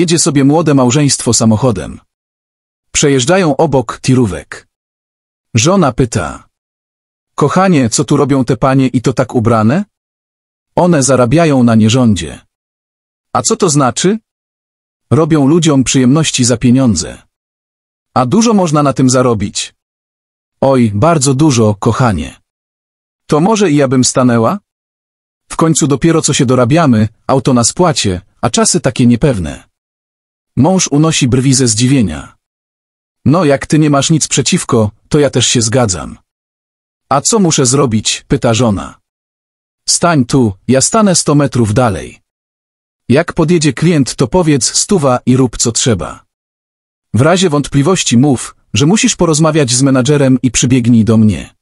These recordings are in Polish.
Jedzie sobie młode małżeństwo samochodem. Przejeżdżają obok tirówek. Żona pyta. Kochanie, co tu robią te panie i to tak ubrane? One zarabiają na nierządzie. A co to znaczy? Robią ludziom przyjemności za pieniądze. A dużo można na tym zarobić. Oj, bardzo dużo, kochanie. To może i ja bym stanęła? W końcu dopiero co się dorabiamy, auto na spłacie, a czasy takie niepewne. Mąż unosi brwi ze zdziwienia. No jak ty nie masz nic przeciwko, to ja też się zgadzam. A co muszę zrobić, pyta żona. Stań tu, ja stanę sto metrów dalej. Jak podjedzie klient, to powiedz stuwa i rób co trzeba. W razie wątpliwości mów, że musisz porozmawiać z menadżerem i przybiegnij do mnie.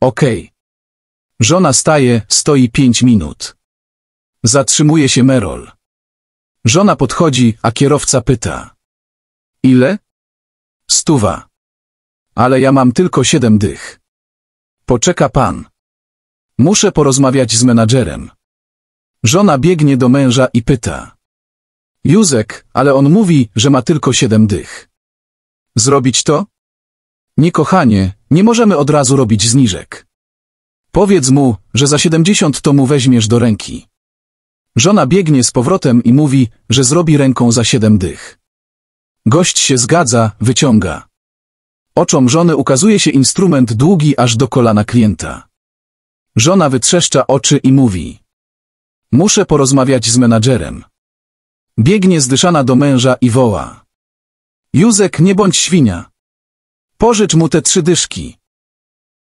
Okej. Okay. Żona staje, stoi pięć minut. Zatrzymuje się Merol. Żona podchodzi, a kierowca pyta. Ile? Stuwa. Ale ja mam tylko siedem dych. Poczeka pan. Muszę porozmawiać z menadżerem. Żona biegnie do męża i pyta. Józek, ale on mówi, że ma tylko siedem dych. Zrobić to? Nie kochanie, nie możemy od razu robić zniżek. Powiedz mu, że za siedemdziesiąt to mu weźmiesz do ręki. Żona biegnie z powrotem i mówi, że zrobi ręką za siedem dych. Gość się zgadza, wyciąga. Oczom żony ukazuje się instrument długi aż do kolana klienta. Żona wytrzeszcza oczy i mówi. Muszę porozmawiać z menadżerem. Biegnie zdyszana do męża i woła. Józek, nie bądź świnia. Pożycz mu te trzy dyszki.